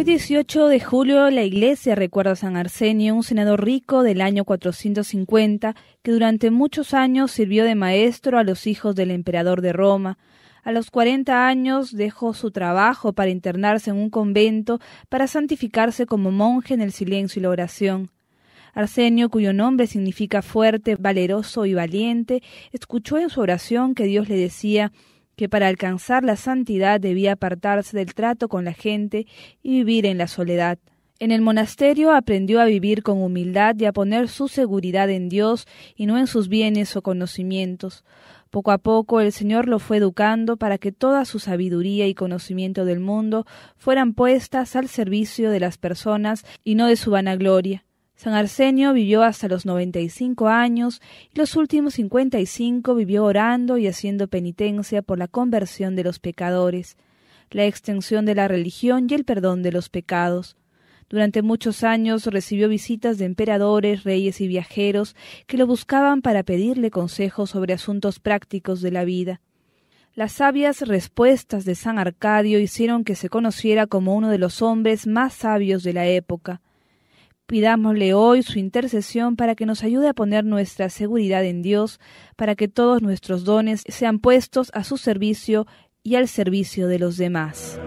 Hoy 18 de julio la iglesia recuerda a San Arsenio, un senador rico del año 450 que durante muchos años sirvió de maestro a los hijos del emperador de Roma. A los 40 años dejó su trabajo para internarse en un convento para santificarse como monje en el silencio y la oración. Arsenio, cuyo nombre significa fuerte, valeroso y valiente, escuchó en su oración que Dios le decía que para alcanzar la santidad debía apartarse del trato con la gente y vivir en la soledad. En el monasterio aprendió a vivir con humildad y a poner su seguridad en Dios y no en sus bienes o conocimientos. Poco a poco el Señor lo fue educando para que toda su sabiduría y conocimiento del mundo fueran puestas al servicio de las personas y no de su vanagloria. San Arsenio vivió hasta los noventa y cinco años y los últimos cincuenta y cinco vivió orando y haciendo penitencia por la conversión de los pecadores, la extensión de la religión y el perdón de los pecados. Durante muchos años recibió visitas de emperadores, reyes y viajeros que lo buscaban para pedirle consejos sobre asuntos prácticos de la vida. Las sabias respuestas de San Arcadio hicieron que se conociera como uno de los hombres más sabios de la época Pidámosle hoy su intercesión para que nos ayude a poner nuestra seguridad en Dios, para que todos nuestros dones sean puestos a su servicio y al servicio de los demás.